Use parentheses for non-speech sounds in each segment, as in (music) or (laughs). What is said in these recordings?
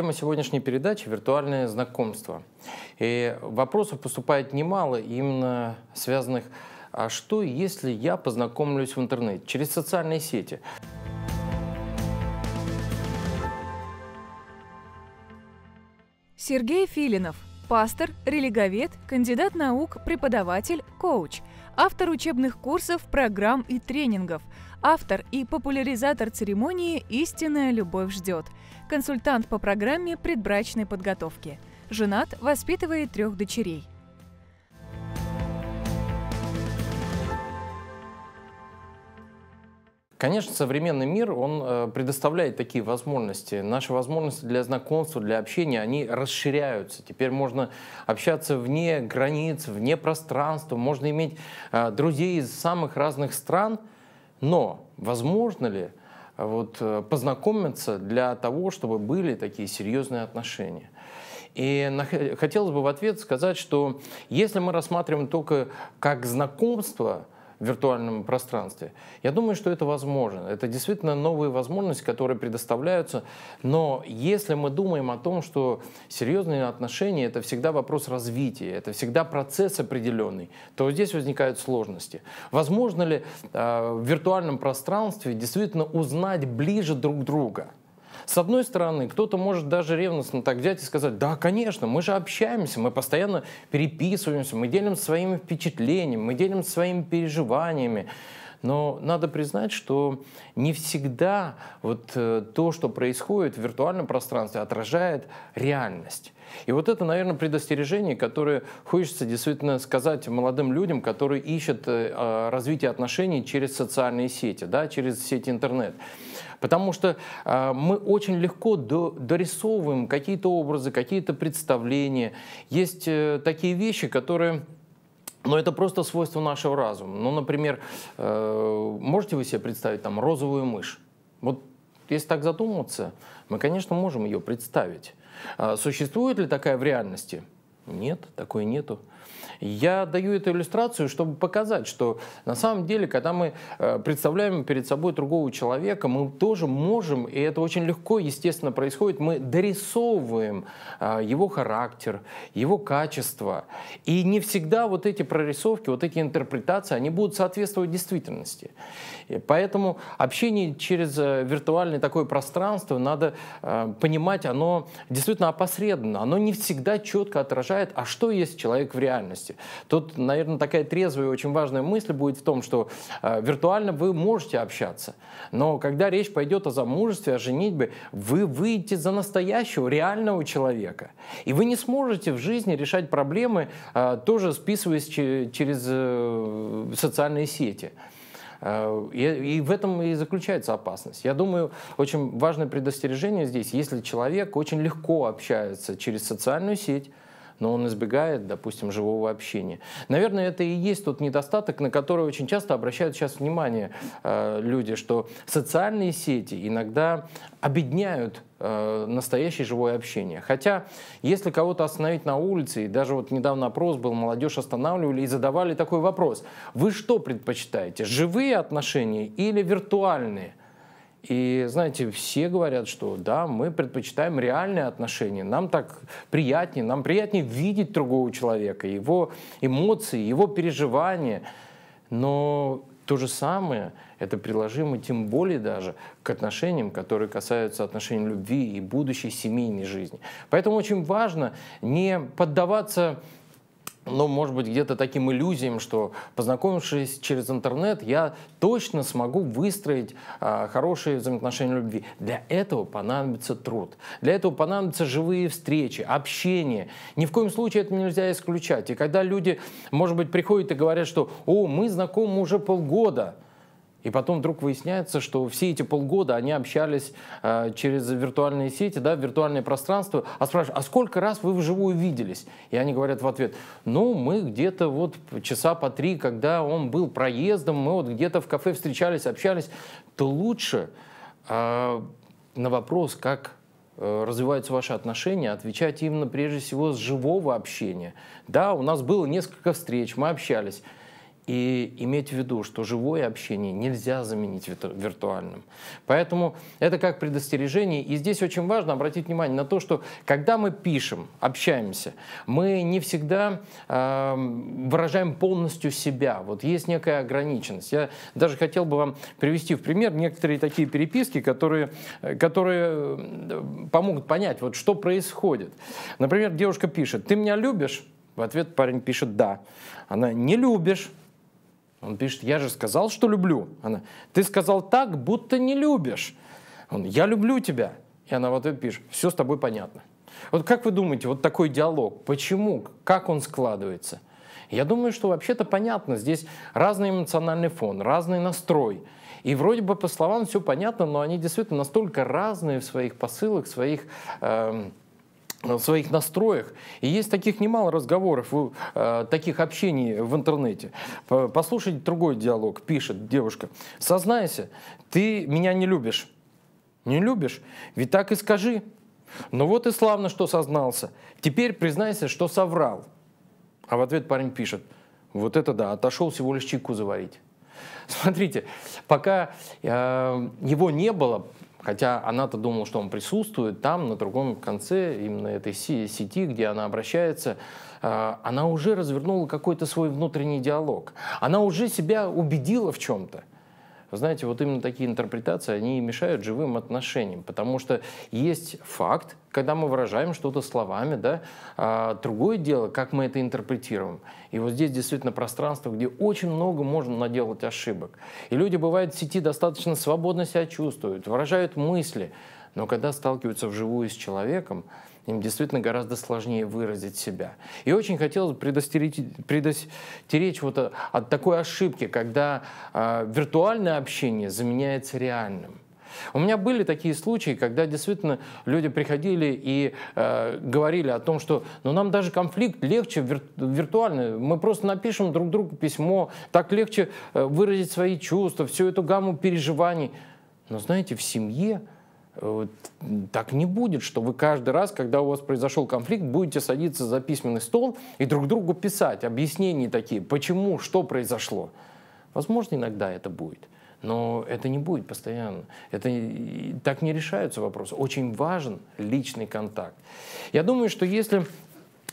Тема сегодняшней передачи – виртуальное знакомство. И вопросов поступает немало, именно связанных «А что, если я познакомлюсь в интернете, через социальные сети?» Сергей Филинов – пастор, религовед, кандидат наук, преподаватель, коуч – автор учебных курсов, программ и тренингов, автор и популяризатор церемонии «Истинная любовь ждет», консультант по программе предбрачной подготовки. Женат, воспитывает трех дочерей. Конечно, современный мир, он э, предоставляет такие возможности. Наши возможности для знакомства, для общения, они расширяются. Теперь можно общаться вне границ, вне пространства, можно иметь э, друзей из самых разных стран. Но возможно ли э, вот, познакомиться для того, чтобы были такие серьезные отношения? И хотелось бы в ответ сказать, что если мы рассматриваем только как знакомство – виртуальном пространстве. Я думаю, что это возможно. Это действительно новые возможности, которые предоставляются. Но если мы думаем о том, что серьезные отношения — это всегда вопрос развития, это всегда процесс определенный, то здесь возникают сложности. Возможно ли э, в виртуальном пространстве действительно узнать ближе друг друга — с одной стороны, кто-то может даже ревностно так взять и сказать, да, конечно, мы же общаемся, мы постоянно переписываемся, мы делимся своими впечатлениями, мы делимся своими переживаниями. Но надо признать, что не всегда вот э, то, что происходит в виртуальном пространстве, отражает реальность. И вот это, наверное, предостережение, которое хочется действительно сказать молодым людям, которые ищут э, а, развитие отношений через социальные сети, да, через сеть интернет. Потому что э, мы очень легко до, дорисовываем какие-то образы, какие-то представления. Есть э, такие вещи, которые но это просто свойство нашего разума. Ну, например, э, можете вы себе представить там розовую мышь? Вот если так задуматься, мы, конечно, можем ее представить. А существует ли такая в реальности? Нет, такой нету. Я даю эту иллюстрацию, чтобы показать, что на самом деле, когда мы э, представляем перед собой другого человека, мы тоже можем, и это очень легко, естественно, происходит, мы дорисовываем э, его характер, его качество. И не всегда вот эти прорисовки, вот эти интерпретации, они будут соответствовать действительности. И поэтому общение через э, виртуальное такое пространство надо понимать, оно действительно опосредованно, оно не всегда четко отражает, а что есть человек в реальности реальности. Тут, наверное, такая трезвая и очень важная мысль будет в том, что а, виртуально вы можете общаться, но когда речь пойдет о замужестве, о женитьбе, вы выйдете за настоящего, реального человека. И вы не сможете в жизни решать проблемы, а, тоже списываясь через э, социальные сети. А, и в этом и заключается опасность. Я думаю, очень важное предостережение здесь, если человек очень легко общается через социальную сеть, но он избегает, допустим, живого общения. Наверное, это и есть тот недостаток, на который очень часто обращают сейчас внимание э, люди, что социальные сети иногда обедняют э, настоящее живое общение. Хотя, если кого-то остановить на улице, и даже вот недавно опрос был, молодежь останавливали и задавали такой вопрос. Вы что предпочитаете, живые отношения или виртуальные? И, знаете, все говорят, что да, мы предпочитаем реальные отношения, нам так приятнее, нам приятнее видеть другого человека, его эмоции, его переживания. Но то же самое это приложимо тем более даже к отношениям, которые касаются отношений любви и будущей семейной жизни. Поэтому очень важно не поддаваться ну, может быть, где-то таким иллюзиям, что познакомившись через интернет, я точно смогу выстроить э, хорошие взаимоотношения любви. Для этого понадобится труд, для этого понадобятся живые встречи, общение. Ни в коем случае это нельзя исключать. И когда люди, может быть, приходят и говорят, что «О, мы знакомы уже полгода», и потом вдруг выясняется, что все эти полгода они общались э, через виртуальные сети, да, виртуальное пространство, а спрашивают, а сколько раз вы вживую виделись? И они говорят в ответ, ну, мы где-то вот часа по три, когда он был проездом, мы вот где-то в кафе встречались, общались, то лучше э, на вопрос, как э, развиваются ваши отношения, отвечать именно прежде всего с живого общения. Да, у нас было несколько встреч, мы общались, и иметь в виду, что живое общение нельзя заменить виртуальным. Поэтому это как предостережение. И здесь очень важно обратить внимание на то, что когда мы пишем, общаемся, мы не всегда э, выражаем полностью себя. Вот есть некая ограниченность. Я даже хотел бы вам привести в пример некоторые такие переписки, которые, э, которые э, помогут понять, вот что происходит. Например, девушка пишет, ты меня любишь? В ответ парень пишет «да». Она «не любишь». Он пишет, я же сказал, что люблю. Она, ты сказал так, будто не любишь. Он, я люблю тебя. И она вот это пишет, все с тобой понятно. Вот как вы думаете, вот такой диалог, почему, как он складывается? Я думаю, что вообще-то понятно, здесь разный эмоциональный фон, разный настрой. И вроде бы по словам все понятно, но они действительно настолько разные в своих посылах, в своих... Эм, в своих настроях. И есть таких немало разговоров, э, таких общений в интернете. Послушайте другой диалог, пишет девушка. «Сознайся, ты меня не любишь». «Не любишь? Ведь так и скажи». «Ну вот и славно, что сознался. Теперь признайся, что соврал». А в ответ парень пишет. «Вот это да, отошел всего лишь чайку заварить». (laughs) Смотрите, пока э, его не было, Хотя она-то думала, что он присутствует там, на другом конце именно этой сети, где она обращается. А, она уже развернула какой-то свой внутренний диалог. Она уже себя убедила в чем-то. Вы знаете, вот именно такие интерпретации, они мешают живым отношениям, потому что есть факт, когда мы выражаем что-то словами, да, а другое дело, как мы это интерпретируем. И вот здесь действительно пространство, где очень много можно наделать ошибок. И люди, бывают в сети достаточно свободно себя чувствуют, выражают мысли, но когда сталкиваются вживую с человеком, им действительно гораздо сложнее выразить себя. И очень хотелось предостеречь, предостеречь вот э, от такой ошибки, когда э, виртуальное общение заменяется реальным. У меня были такие случаи, когда действительно люди приходили и э, говорили о том, что ну, нам даже конфликт легче вир виртуально. Мы просто напишем друг другу письмо, так легче э, выразить свои чувства, всю эту гамму переживаний. Но знаете, в семье так не будет, что вы каждый раз, когда у вас произошел конфликт, будете садиться за письменный стол и друг другу писать объяснения такие, почему, что произошло. Возможно, иногда это будет. Но это не будет постоянно. Это, так не решаются вопросы. Очень важен личный контакт. Я думаю, что если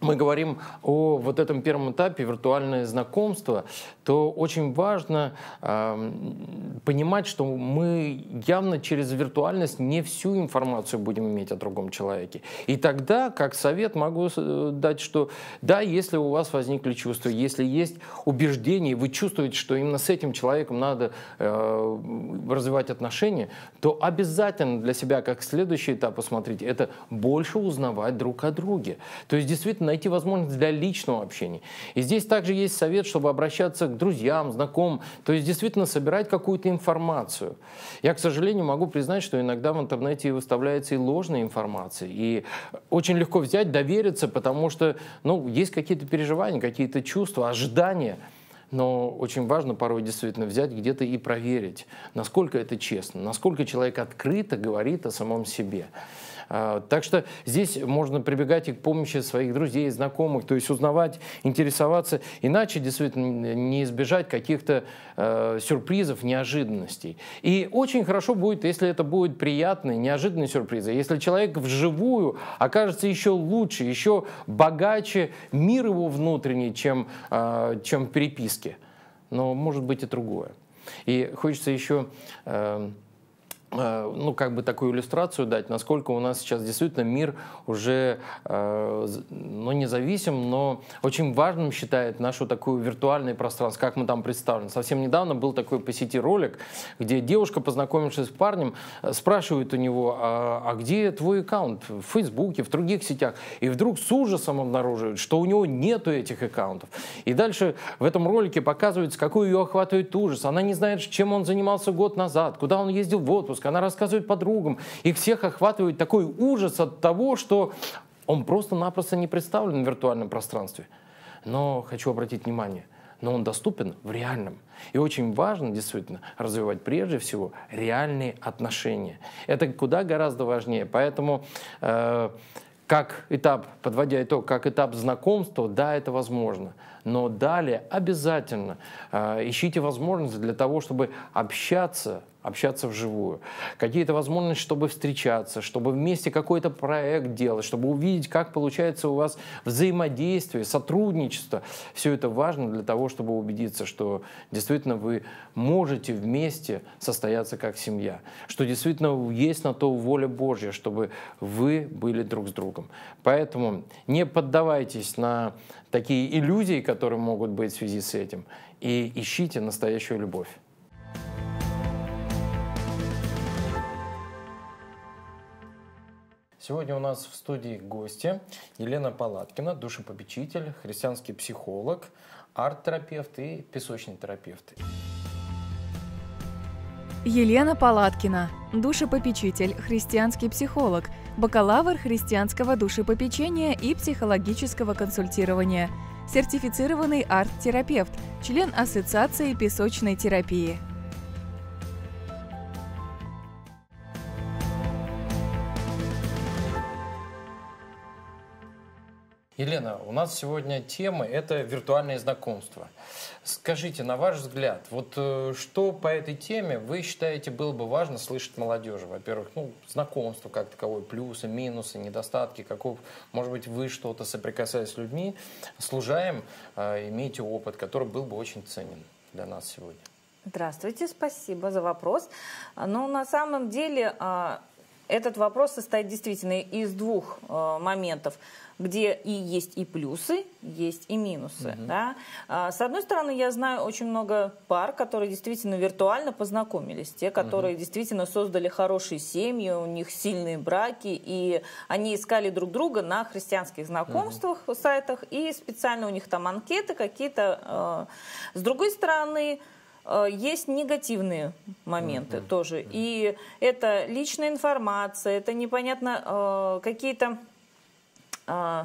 мы говорим о вот этом первом этапе виртуальное знакомство, то очень важно э, понимать, что мы явно через виртуальность не всю информацию будем иметь о другом человеке. И тогда, как совет, могу э, дать, что да, если у вас возникли чувства, если есть убеждение, вы чувствуете, что именно с этим человеком надо э, развивать отношения, то обязательно для себя как следующий этап посмотрите, это больше узнавать друг о друге. То есть действительно найти возможность для личного общения. И здесь также есть совет, чтобы обращаться к друзьям, знакомым, то есть действительно собирать какую-то информацию. Я, к сожалению, могу признать, что иногда в интернете выставляется и ложная информация, и очень легко взять, довериться, потому что ну, есть какие-то переживания, какие-то чувства, ожидания. Но очень важно порой действительно взять где-то и проверить, насколько это честно, насколько человек открыто говорит о самом себе. А, так что здесь можно прибегать и к помощи своих друзей, знакомых, то есть узнавать, интересоваться. Иначе действительно не избежать каких-то э, сюрпризов, неожиданностей. И очень хорошо будет, если это будет приятные, неожиданные сюрпризы. А если человек вживую окажется еще лучше, еще богаче, мир его внутренний, чем, э, чем в переписке. Но может быть и другое. И хочется еще э, Э, ну, как бы такую иллюстрацию дать, насколько у нас сейчас действительно мир уже, э, ну, независим, но очень важным считает нашу такую виртуальное пространство, как мы там представлены. Совсем недавно был такой по сети ролик, где девушка, познакомившись с парнем, э, спрашивает у него, а, а где твой аккаунт? В Фейсбуке, в других сетях. И вдруг с ужасом обнаруживает, что у него нету этих аккаунтов. И дальше в этом ролике показывается, какой ее охватывает ужас. Она не знает, чем он занимался год назад, куда он ездил в отпуск, отпуск, она рассказывает подругам. и всех охватывает такой ужас от того, что он просто-напросто не представлен в виртуальном пространстве. Но хочу обратить внимание, но он доступен в реальном. И очень важно действительно развивать прежде всего реальные отношения. Это куда гораздо важнее. Поэтому э, как этап, подводя итог, как этап знакомства, да, это возможно. Но далее обязательно э, ищите возможности для того, чтобы общаться общаться вживую, какие-то возможности, чтобы встречаться, чтобы вместе какой-то проект делать, чтобы увидеть, как получается у вас взаимодействие, сотрудничество. Все это важно для того, чтобы убедиться, что действительно вы можете вместе состояться как семья, что действительно есть на то воля Божья, чтобы вы были друг с другом. Поэтому не поддавайтесь на такие иллюзии, которые могут быть в связи с этим, и ищите настоящую любовь. Сегодня у нас в студии гости Елена Палаткина, душепопечитель, христианский психолог, арт-терапевт и песочный терапевт. Елена Палаткина, душепопечитель, христианский психолог, бакалавр христианского душепопечения и психологического консультирования, сертифицированный арт-терапевт, член Ассоциации песочной терапии. Елена, у нас сегодня тема – это виртуальные знакомства. Скажите, на ваш взгляд, вот э, что по этой теме вы считаете было бы важно слышать молодежи? Во-первых, ну, знакомство как таковое, плюсы, минусы, недостатки, каков, может быть, вы что-то соприкасаясь с людьми, служаем, э, имеете опыт, который был бы очень ценен для нас сегодня. Здравствуйте, спасибо за вопрос. Но ну, на самом деле а, этот вопрос состоит действительно из двух э, моментов где и есть и плюсы, есть и минусы. Угу. Да? А, с одной стороны, я знаю очень много пар, которые действительно виртуально познакомились, те, которые угу. действительно создали хорошие семьи, у них сильные браки, и они искали друг друга на христианских знакомствах, угу. сайтах, и специально у них там анкеты какие-то. Э, с другой стороны, Э, есть негативные моменты угу, тоже. И это личная информация, это непонятно э, какие-то э,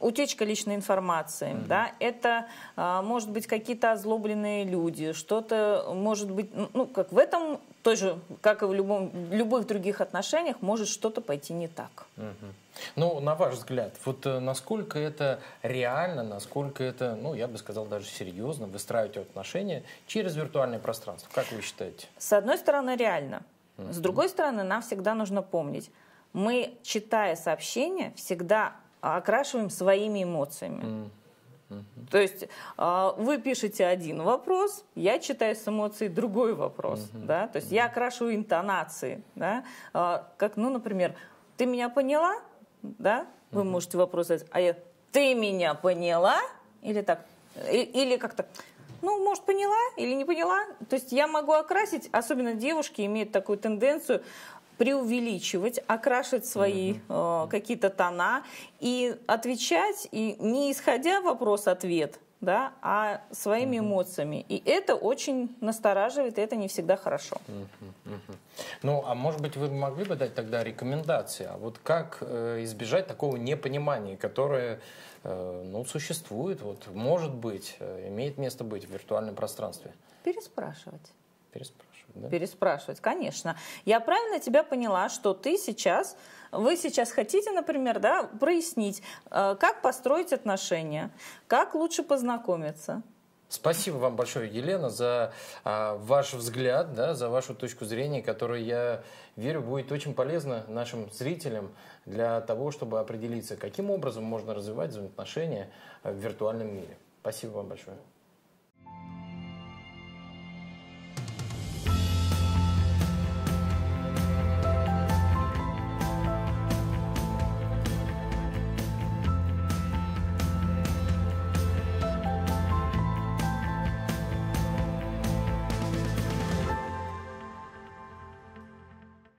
утечка личной информации, mm-hmm. да, это а, может быть какие-то озлобленные люди, что-то может быть, ну как в этом тоже, как и в любом любых других отношениях, может что-то пойти не так. Mm-hmm. Ну, на ваш взгляд, вот э, насколько это реально, насколько это, ну, я бы сказал, даже серьезно, выстраивать отношения через виртуальное пространство? Как вы считаете? С одной стороны, реально. Mm-hmm. С другой стороны, нам всегда нужно помнить, мы, читая сообщения, всегда а окрашиваем своими эмоциями. Mm. Mm-hmm. То есть а, вы пишете один вопрос, я читаю с эмоцией другой вопрос, mm-hmm. да, то есть mm-hmm. я окрашиваю интонации, да, а, как, ну, например, ты меня поняла, да, вы можете вопрос задать, а я, ты меня поняла, или так, или как-то, ну, может, поняла или не поняла. То есть я могу окрасить, особенно девушки имеют такую тенденцию преувеличивать, окрашивать свои mm-hmm. э, какие-то тона и отвечать, и не исходя вопрос-ответ, да, а своими mm-hmm. эмоциями. И это очень настораживает, и это не всегда хорошо. Mm-hmm. Ну, а может быть, вы могли бы дать тогда рекомендации, а вот как э, избежать такого непонимания, которое э, ну, существует, вот, может быть, э, имеет место быть в виртуальном пространстве? Переспрашивать. Переспрашивать да? переспрашивать, конечно. Я правильно тебя поняла, что ты сейчас, вы сейчас хотите, например, да, прояснить, э, как построить отношения, как лучше познакомиться. Спасибо вам большое, Елена, за а, ваш взгляд, да, за вашу точку зрения, которая, я верю, будет очень полезна нашим зрителям для того, чтобы определиться, каким образом можно развивать взаимоотношения э, в виртуальном мире. Спасибо вам большое.